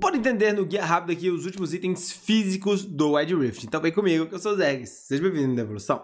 Bora entender no guia rápido aqui os últimos itens físicos do Wide Rift. Então vem comigo, que eu sou o Zegs. Seja bem-vindo na evolução.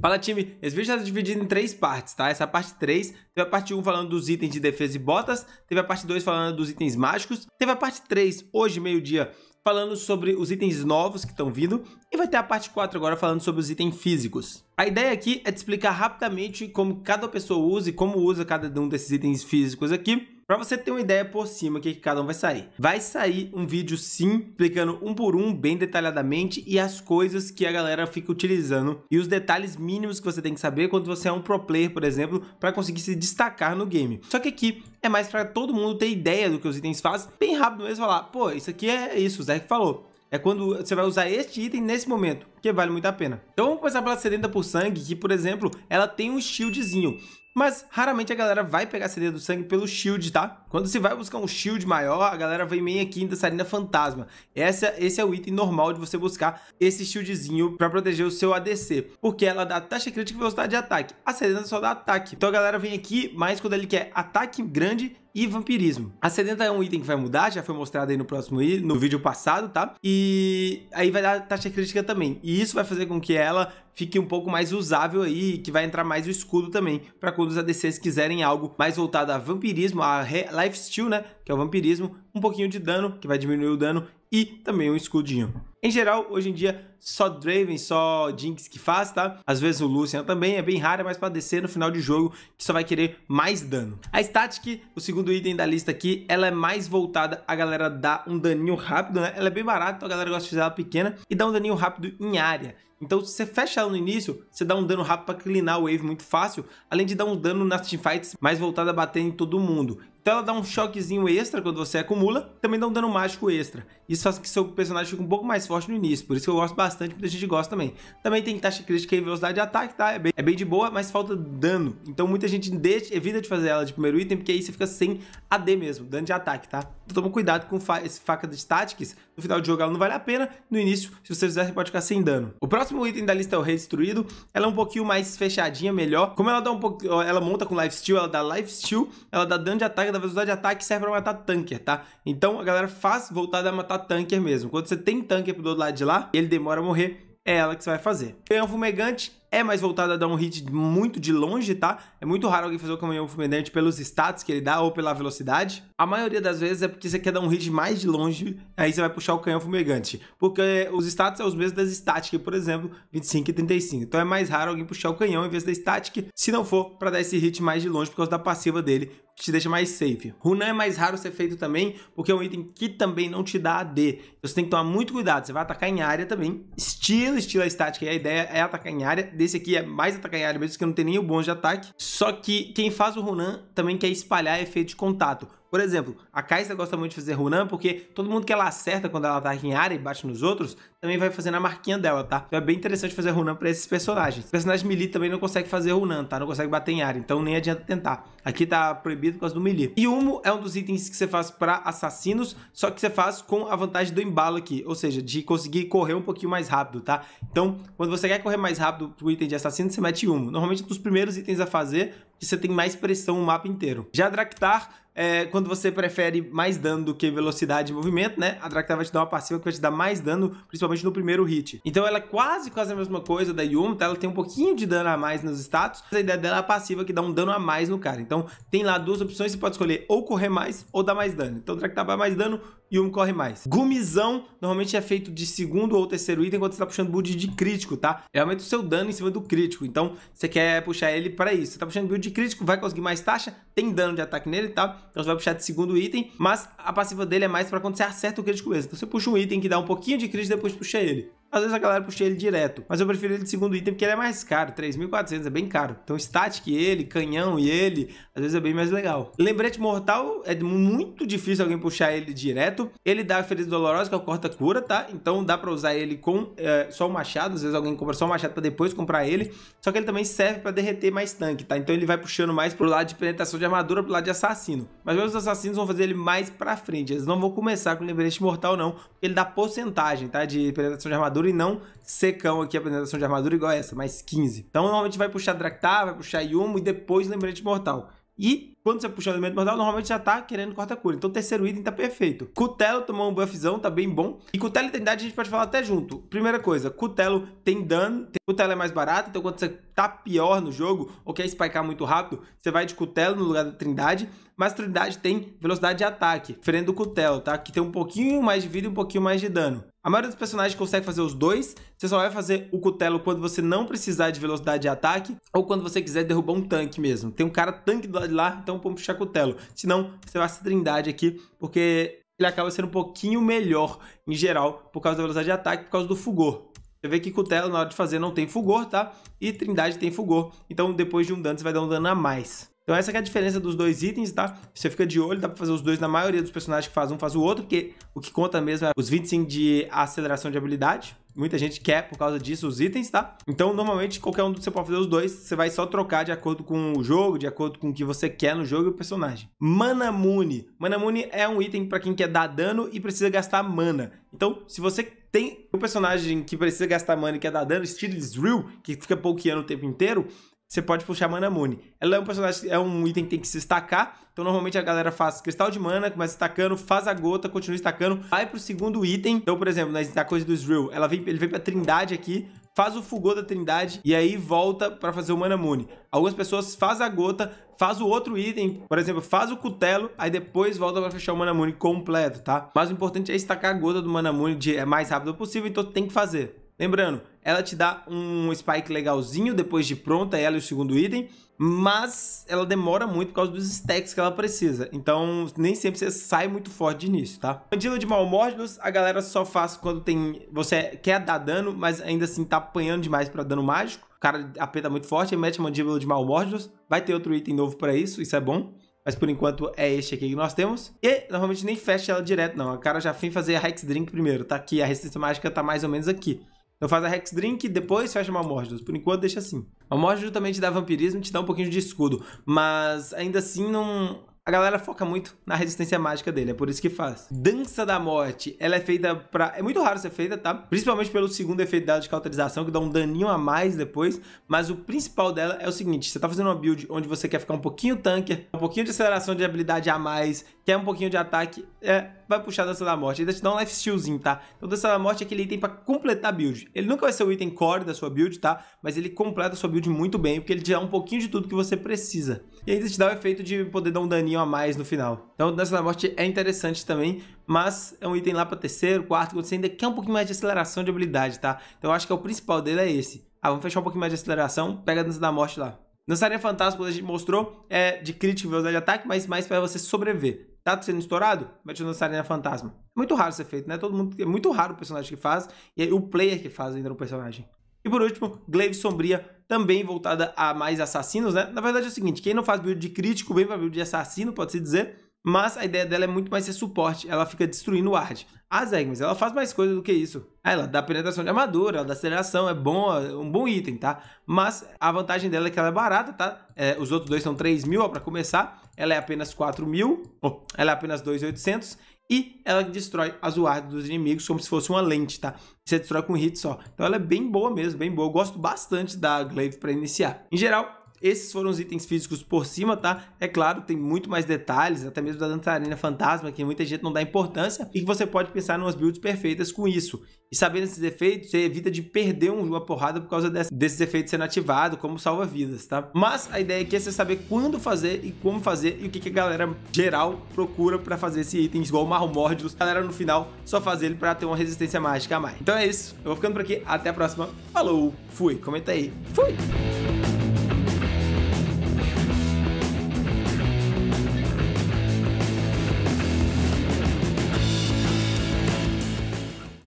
Fala time, esse vídeo está dividido em três partes, tá? Essa é parte 3, teve a parte 1 falando dos itens de defesa e botas, teve a parte 2 falando dos itens mágicos, teve a parte 3, hoje meio-dia, falando sobre os itens novos que estão vindo e vai ter a parte 4 agora falando sobre os itens físicos. A ideia aqui é te explicar rapidamente como cada pessoa usa e como usa cada um desses itens físicos aqui para você ter uma ideia por cima o que, que cada um vai sair. Vai sair um vídeo sim, explicando um por um, bem detalhadamente, e as coisas que a galera fica utilizando e os detalhes mínimos que você tem que saber quando você é um pro player, por exemplo, para conseguir se destacar no game. Só que aqui é mais para todo mundo ter ideia do que os itens fazem, bem rápido mesmo falar, pô, isso aqui é isso, o Zé que falou. É quando você vai usar este item nesse momento, que vale muito a pena. Então vamos começar pela sedenta por sangue, que por exemplo, ela tem um shieldzinho. Mas raramente a galera vai pegar a sedenta do sangue pelo shield, tá? Quando você vai buscar um shield maior, a galera vem meio aqui em Dançarina Fantasma. Essa, esse é o item normal de você buscar esse shieldzinho pra proteger o seu ADC. Porque ela dá taxa crítica e velocidade de ataque. A sedenta só dá ataque. Então a galera vem aqui mais quando ele quer ataque grande e vampirismo. A sedenta é um item que vai mudar, já foi mostrado aí no próximo no vídeo passado, tá? E aí vai dar taxa crítica também. E isso vai fazer com que ela fique um pouco mais usável aí, que vai entrar mais o escudo também, para quando os ADCs quiserem algo mais voltado a vampirismo, a lifesteal, né, que é o vampirismo, um pouquinho de dano, que vai diminuir o dano, e também um escudinho. Em geral, hoje em dia, só Draven, só Jinx que faz, tá? Às vezes o Lucian também, é bem raro, é mas pra descer no final de jogo, que só vai querer mais dano. A Static, o segundo item da lista aqui, ela é mais voltada a galera dar um daninho rápido, né? Ela é bem barata, então a galera gosta de fazer ela pequena e dá um daninho rápido em área. Então se você fecha ela no início, você dá um dano rápido para clinar a wave muito fácil, além de dar um dano nas teamfights mais voltada a bater em todo mundo. Então ela dá um choquezinho extra quando você acumula, também dá um dano mágico extra. Isso faz com que seu personagem fique um pouco mais forte no início, por isso que eu gosto bastante, muita gente gosta também. Também tem taxa crítica e velocidade de ataque, tá? É bem, é bem de boa, mas falta dano. Então muita gente deixa, evita de fazer ela de primeiro item, porque aí você fica sem AD mesmo, dano de ataque, tá? toma cuidado com fa faca de táticas, no final do jogo ela não vale a pena, no início, se você fizer, você pode ficar sem dano. O próximo item da lista é o Rei Destruído, ela é um pouquinho mais fechadinha, melhor. Como ela dá um pouco, ela monta com lifesteal, ela dá lifesteal, ela dá dano de ataque, dá velocidade de ataque, serve pra matar tanker, tá? Então a galera faz voltada a matar tanker mesmo. Quando você tem tanker pro outro lado de lá, ele demora a morrer, é ela que você vai fazer. Canhão fumegante é mais voltado a dar um hit muito de longe, tá? É muito raro alguém fazer o caminhão fulminante pelos status que ele dá ou pela velocidade. A maioria das vezes é porque você quer dar um hit mais de longe, aí você vai puxar o canhão fumegante. Porque os status são os mesmos das static, por exemplo, 25 e 35. Então é mais raro alguém puxar o canhão em vez da static, se não for para dar esse hit mais de longe por causa da passiva dele, que te deixa mais safe. Runan é mais raro ser feito também, porque é um item que também não te dá AD. Então você tem que tomar muito cuidado, você vai atacar em área também. Estilo, estilo a estática, a ideia é atacar em área desse aqui é mais atacanhado mesmo, que não tem nem o bom de ataque. Só que quem faz o Runan também quer espalhar efeito de contato. Por exemplo, a Kai'Sa gosta muito de fazer Runan porque todo mundo que ela acerta quando ela tá em área e bate nos outros, também vai fazendo a marquinha dela, tá? Então é bem interessante fazer Runan pra esses personagens. O personagem melee também não consegue fazer Runan, tá? Não consegue bater em área, então nem adianta tentar. Aqui tá proibido por causa do melee. E Humo é um dos itens que você faz pra assassinos, só que você faz com a vantagem do embalo aqui, ou seja, de conseguir correr um pouquinho mais rápido, tá? Então, quando você quer correr mais rápido pro item de assassino, você mete Humo. Normalmente é um dos primeiros itens a fazer, que você tem mais pressão o mapa inteiro. Já a Draktar, é, quando você prefere mais dano do que velocidade e movimento, né? A Draktar vai te dar uma passiva que vai te dar mais dano, principalmente no primeiro hit. Então ela é quase, quase a mesma coisa da Yuma, tá? Ela tem um pouquinho de dano a mais nos status, mas a ideia dela é a passiva que dá um dano a mais no cara. Então tem lá duas opções, você pode escolher ou correr mais ou dar mais dano. Então Draktar vai mais dano, e um corre mais. Gumizão normalmente é feito de segundo ou terceiro item quando você tá puxando build de crítico, tá? É ele aumenta o seu dano em cima do crítico, então você quer puxar ele para isso. Você tá puxando build de crítico, vai conseguir mais taxa, tem dano de ataque nele, tá? Então você vai puxar de segundo item, mas a passiva dele é mais para quando você acerta o crítico mesmo. Então você puxa um item que dá um pouquinho de crítico e depois puxa ele. Às vezes a galera puxa ele direto, mas eu prefiro ele de segundo item porque ele é mais caro, 3.400 é bem caro. Então static ele, canhão e ele, às vezes é bem mais legal. Lembrete mortal é muito difícil alguém puxar ele direto. Ele dá ferida dolorosa, que é o corta cura, tá? Então dá para usar ele com é, só o machado, às vezes alguém compra só o machado para depois comprar ele. Só que ele também serve para derreter mais tanque, tá? Então ele vai puxando mais pro lado de penetração de armadura, pro lado de assassino. Mas mesmo os assassinos vão fazer ele mais para frente. Eles não vão começar com lembrete mortal não, porque ele dá porcentagem, tá? De penetração de armadura armadura e não secão aqui, apresentação de armadura igual essa, mais 15. Então, normalmente vai puxar Draktar, vai puxar Yumo e depois Lembrete Mortal. E quando você puxa o elemento mortal, normalmente já tá querendo corta-cura. Então, o terceiro item tá perfeito. Cutelo tomou um buffzão, tá bem bom. E cutelo e tendade a gente pode falar até junto. Primeira coisa, cutelo tem dano. Cutelo é mais barato, então quando você tá pior no jogo ou quer spikear muito rápido, você vai de cutelo no lugar da trindade mas Trindade tem velocidade de ataque, diferente do Cutelo, tá? Que tem um pouquinho mais de vida e um pouquinho mais de dano. A maioria dos personagens consegue fazer os dois. Você só vai fazer o cutelo quando você não precisar de velocidade de ataque ou quando você quiser derrubar um tanque mesmo. Tem um cara tanque do lado de lá, então vamos puxar cutelo. Senão, você vai ser trindade aqui, porque ele acaba sendo um pouquinho melhor em geral por causa da velocidade de ataque, por causa do fulgor. Você vê que cutelo na hora de fazer não tem fulgor, tá? E trindade tem fulgor. Então, depois de um dano, você vai dar um dano a mais. Então essa é a diferença dos dois itens, tá? Você fica de olho, dá pra fazer os dois na maioria dos personagens que faz um, faz o outro, porque o que conta mesmo é os 25 de aceleração de habilidade. Muita gente quer por causa disso os itens, tá? Então, normalmente, qualquer um você pode fazer os dois. Você vai só trocar de acordo com o jogo, de acordo com o que você quer no jogo e o personagem. Mana Mune. Mana Mune é um item para quem quer dar dano e precisa gastar mana. Então, se você tem um personagem que precisa gastar mana e quer dar dano, estilo Drill, que fica pokeando o tempo inteiro, você pode puxar Mana Moon. Ela é um personagem, é um item que tem que se destacar. Então normalmente a galera faz cristal de mana, começa estacando, faz a gota, continua estacando, vai pro segundo item. Então, por exemplo, na coisa do Drill, ela vem, ele vem pra Trindade aqui, faz o Fugô da Trindade e aí volta para fazer o Mana Moon. Algumas pessoas faz a gota, faz o outro item, por exemplo, faz o cutelo, aí depois volta para fechar o Mana Moon completo, tá? Mas o importante é estacar a gota do Mana Moon de, é mais rápido possível, então tem que fazer. Lembrando, ela te dá um spike legalzinho depois de pronta ela e o segundo item, mas ela demora muito por causa dos stacks que ela precisa. Então, nem sempre você sai muito forte de início, tá? Mandila de Malmordius, a galera só faz quando tem... Você quer dar dano, mas ainda assim tá apanhando demais para dano mágico. O cara apeta muito forte, aí mete a mandíbula de Malmordius. Vai ter outro item novo para isso, isso é bom. Mas por enquanto é este aqui que nós temos. E normalmente nem fecha ela direto, não. A cara já vem fazer a Hex Drink primeiro, tá? Que a resistência mágica tá mais ou menos aqui. Então faz a Hex Drink e depois fecha uma Mordus. Por enquanto deixa assim. A Mordus também te dá vampirismo e te dá um pouquinho de escudo. Mas ainda assim não... A galera foca muito na resistência mágica dele, é por isso que faz. Dança da Morte, ela é feita pra... É muito raro ser feita, tá? Principalmente pelo segundo efeito dela de cauterização, que dá um daninho a mais depois. Mas o principal dela é o seguinte, você tá fazendo uma build onde você quer ficar um pouquinho tanker, um pouquinho de aceleração de habilidade a mais, quer um pouquinho de ataque, é vai puxar Dança da Morte. Ainda te dá um life stealzinho, tá? Então Dança da Morte é aquele item pra completar a build. Ele nunca vai ser o item core da sua build, tá? Mas ele completa a sua build muito bem, porque ele te dá um pouquinho de tudo que você precisa. E ainda te dá o efeito de poder dar um daninho a mais no final. Então Dança da Morte é interessante também, mas é um item lá pra terceiro, quarto, quando você ainda quer um pouquinho mais de aceleração de habilidade, tá? Então eu acho que é o principal dele é esse. Ah, vamos fechar um pouquinho mais de aceleração, pega a Dança da Morte lá. Dançaria Fantasma, como a gente mostrou, é de crítico e velocidade de ataque, mas mais para você sobreviver tá sendo estourado, mete na Sarina Fantasma. É muito raro ser feito, né? Todo mundo, é muito raro o personagem que faz, e o player que faz ainda no personagem. E por último, Glaive Sombria, também voltada a mais assassinos, né? Na verdade é o seguinte, quem não faz build de crítico, vem pra build de assassino, pode-se dizer, mas a ideia dela é muito mais ser suporte, ela fica destruindo o ARD. A Zegmas, ela faz mais coisa do que isso. Ah, ela dá penetração de armadura, ela dá aceleração, é bom, é um bom item, tá? Mas a vantagem dela é que ela é barata, tá? É, os outros dois são 3 mil para começar, ela é apenas 4 mil, oh, ela é apenas 2.800 e ela destrói as wards dos inimigos como se fosse uma lente, tá? Você destrói com hit só. Então ela é bem boa mesmo, bem boa. Eu gosto bastante da Glaive para iniciar. Em geral, esses foram os itens físicos por cima, tá? É claro, tem muito mais detalhes, até mesmo da dançarina fantasma, que muita gente não dá importância, e que você pode pensar em umas builds perfeitas com isso. E sabendo esses efeitos, você evita de perder uma porrada por causa desse, desses efeitos sendo ativados, como salva-vidas, tá? Mas a ideia aqui é você saber quando fazer e como fazer, e o que, que a galera geral procura para fazer esse item, igual o Marromórdilus. A galera no final só faz ele para ter uma resistência mágica a mais. Então é isso, eu vou ficando por aqui, até a próxima, falou, fui, comenta aí, fui!